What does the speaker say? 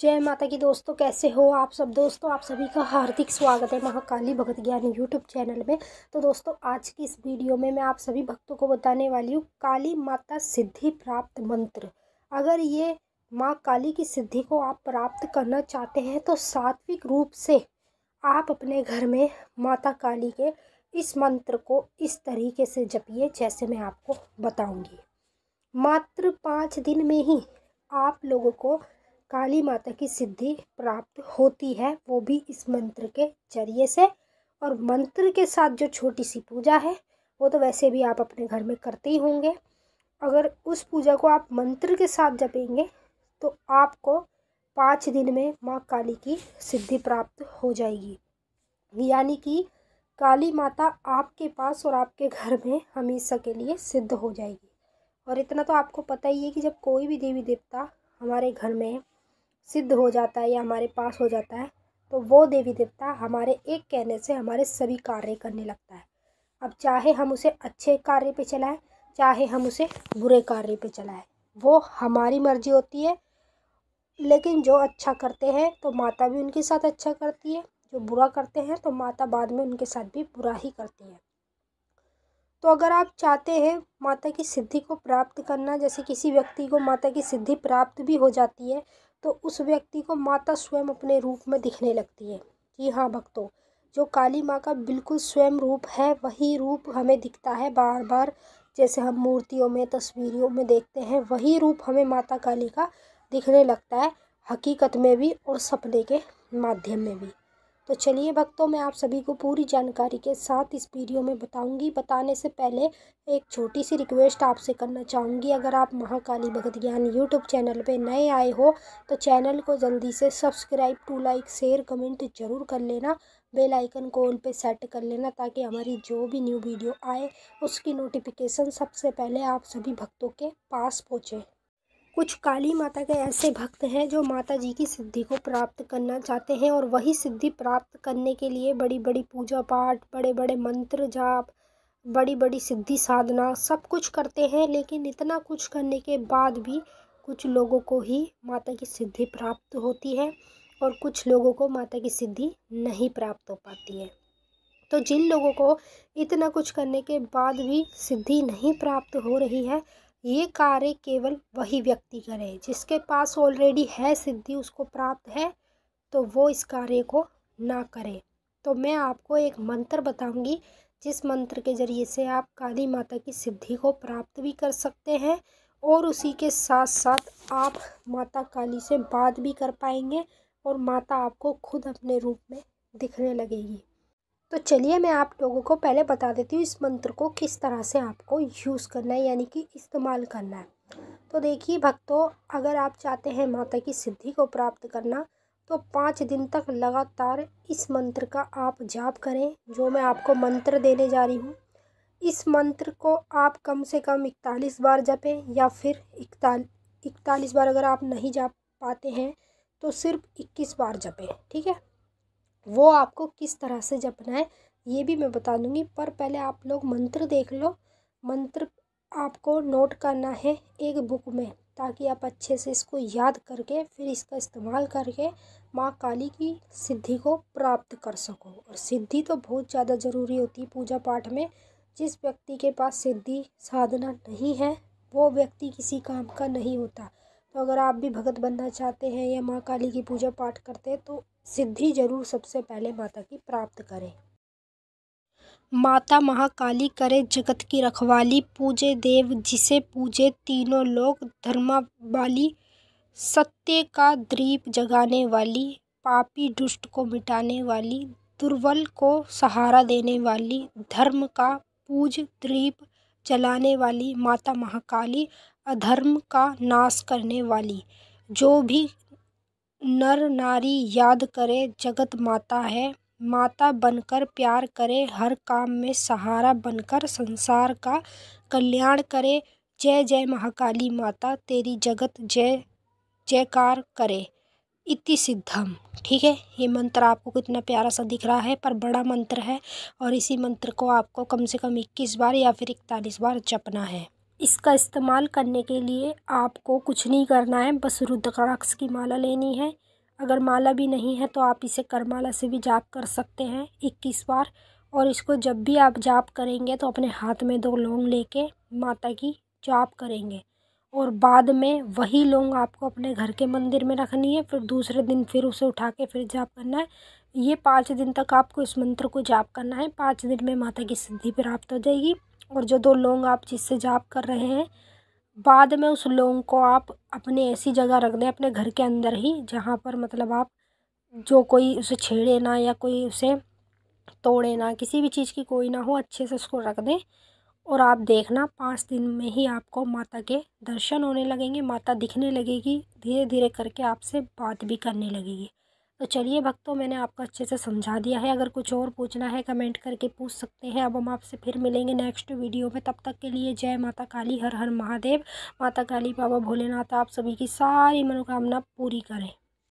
जय माता की दोस्तों कैसे हो आप सब दोस्तों आप सभी का हार्दिक स्वागत है महाकाली भगत ज्ञान यूट्यूब चैनल में तो दोस्तों आज की इस वीडियो में मैं आप सभी भक्तों को बताने वाली हूँ काली माता सिद्धि प्राप्त मंत्र अगर ये माँ काली की सिद्धि को आप प्राप्त करना चाहते हैं तो सात्विक रूप से आप अपने घर में माता काली के इस मंत्र को इस तरीके से जपिए जैसे मैं आपको बताऊँगी मात्र पाँच दिन में ही आप लोगों को काली माता की सिद्धि प्राप्त होती है वो भी इस मंत्र के जरिए से और मंत्र के साथ जो छोटी सी पूजा है वो तो वैसे भी आप अपने घर में करते ही होंगे अगर उस पूजा को आप मंत्र के साथ जपेंगे तो आपको पाँच दिन में माँ काली की सिद्धि प्राप्त हो जाएगी यानी कि काली माता आपके पास और आपके घर में हमेशा के लिए सिद्ध हो जाएगी और इतना तो आपको पता ही है कि जब कोई भी देवी देवता हमारे घर में सिद्ध हो जाता है या हमारे पास हो जाता है तो वो देवी देवता हमारे एक कहने से हमारे सभी कार्य करने लगता है अब चाहे हम उसे अच्छे कार्य पे चलाएं चाहे हम उसे बुरे कार्य पे चलाएं वो हमारी मर्जी होती है लेकिन जो अच्छा करते हैं तो माता भी उनके साथ अच्छा करती है जो बुरा करते हैं तो माता बाद में उनके साथ भी बुरा ही करती है तो अगर आप चाहते हैं माता की सिद्धि को प्राप्त करना जैसे किसी व्यक्ति को माता की सिद्धि प्राप्त भी हो जाती है तो उस व्यक्ति को माता स्वयं अपने रूप में दिखने लगती है जी हाँ भक्तों जो काली माँ का बिल्कुल स्वयं रूप है वही रूप हमें दिखता है बार बार जैसे हम मूर्तियों में तस्वीरों में देखते हैं वही रूप हमें माता काली का दिखने लगता है हकीकत में भी और सपने के माध्यम में भी तो चलिए भक्तों मैं आप सभी को पूरी जानकारी के साथ इस वीडियो में बताऊंगी बताने से पहले एक छोटी सी रिक्वेस्ट आपसे करना चाहूँगी अगर आप महाकाली भगत ज्ञान यूट्यूब चैनल पे नए आए हो तो चैनल को जल्दी से subscribe to like share comment जरूर कर लेना बेल आइकन को ऑल पे सेट कर लेना ताकि हमारी जो भी न्यू वीडियो आए उसकी नोटिफिकेशन सबसे पहले आप सभी भक्तों के पास पहुँचे कुछ काली माता के ऐसे भक्त हैं जो माता जी की सिद्धि को प्राप्त करना चाहते हैं और वही सिद्धि प्राप्त करने के लिए बड़ी बड़ी पूजा पाठ बड़े बड़े मंत्र जाप बड़ी बड़ी सिद्धि साधना सब कुछ करते हैं लेकिन इतना कुछ करने के बाद भी कुछ लोगों को ही माता की सिद्धि प्राप्त होती है और कुछ लोगों को माता की सिद्धि नहीं प्राप्त हो पाती है तो जिन लोगों को इतना कुछ करने के बाद भी सिद्धि नहीं प्राप्त हो रही है ये कार्य केवल वही व्यक्ति करे जिसके पास ऑलरेडी है सिद्धि उसको प्राप्त है तो वो इस कार्य को ना करे तो मैं आपको एक मंत्र बताऊंगी जिस मंत्र के ज़रिए से आप काली माता की सिद्धि को प्राप्त भी कर सकते हैं और उसी के साथ साथ आप माता काली से बात भी कर पाएंगे और माता आपको खुद अपने रूप में दिखने लगेगी तो चलिए मैं आप लोगों को पहले बता देती हूँ इस मंत्र को किस तरह से आपको यूज़ करना है यानी कि इस्तेमाल करना है तो देखिए भक्तों अगर आप चाहते हैं माता की सिद्धि को प्राप्त करना तो पाँच दिन तक लगातार इस मंत्र का आप जाप करें जो मैं आपको मंत्र देने जा रही हूँ इस मंत्र को आप कम से कम इकतालीस बार जपें या फिर इकतालीस बार अगर आप नहीं जाप पाते हैं तो सिर्फ इक्कीस बार जपें ठीक है वो आपको किस तरह से जपना है ये भी मैं बता दूंगी पर पहले आप लोग मंत्र देख लो मंत्र आपको नोट करना है एक बुक में ताकि आप अच्छे से इसको याद करके फिर इसका इस्तेमाल करके माँ काली की सिद्धि को प्राप्त कर सको और सिद्धि तो बहुत ज़्यादा ज़रूरी होती है पूजा पाठ में जिस व्यक्ति के पास सिद्धि साधना नहीं है वो व्यक्ति किसी काम का नहीं होता तो अगर आप भी भगत बनना चाहते हैं या माँ काली की पूजा पाठ करते हैं तो सिद्धि जरूर सबसे पहले माता की प्राप्त करें माता महाकाली करे जगत की रखवाली पूजे देव जिसे पूजे तीनों लोग धर्मावाली सत्य का द्वीप जगाने वाली पापी दुष्ट को मिटाने वाली दुर्बल को सहारा देने वाली धर्म का पूज द्वीप जलाने वाली माता महाकाली अधर्म का नाश करने वाली जो भी नर नारी याद करे जगत माता है माता बनकर प्यार करे हर काम में सहारा बनकर संसार का कल्याण करे जय जय महाकाली माता तेरी जगत जय जयकार करे इति सिद्धम ठीक है ये मंत्र आपको कितना प्यारा सा दिख रहा है पर बड़ा मंत्र है और इसी मंत्र को आपको कम से कम इक्कीस बार या फिर इकतालीस बार जपना है इसका इस्तेमाल करने के लिए आपको कुछ नहीं करना है बस रुद्राक्ष की माला लेनी है अगर माला भी नहीं है तो आप इसे करमाला से भी जाप कर सकते हैं इक्कीस बार और इसको जब भी आप जाप करेंगे तो अपने हाथ में दो लौंग लेके माता की जाप करेंगे और बाद में वही लौंग आपको अपने घर के मंदिर में रखनी है फिर दूसरे दिन फिर उसे उठा के फिर जाप करना है ये पाँच दिन तक आपको इस मंत्र को जाप करना है पाँच दिन में माता की सिद्धि प्राप्त हो जाएगी और जो दो लौंग आप जिससे जाप कर रहे हैं बाद में उस लौंग को आप अपने ऐसी जगह रख दें अपने घर के अंदर ही जहाँ पर मतलब आप जो कोई उसे छेड़े ना या कोई उसे तोड़े ना किसी भी चीज़ की कोई ना हो अच्छे से उसको रख दें और आप देखना पाँच दिन में ही आपको माता के दर्शन होने लगेंगे माता दिखने लगेगी धीरे धीरे करके आपसे बात भी करने लगेगी तो चलिए भक्तों मैंने आपको अच्छे से समझा दिया है अगर कुछ और पूछना है कमेंट करके पूछ सकते हैं अब हम आपसे फिर मिलेंगे नेक्स्ट वीडियो में तब तक के लिए जय माता काली हर हर महादेव माता काली बाबा भोलेनाथ आप सभी की सारी मनोकामना पूरी करें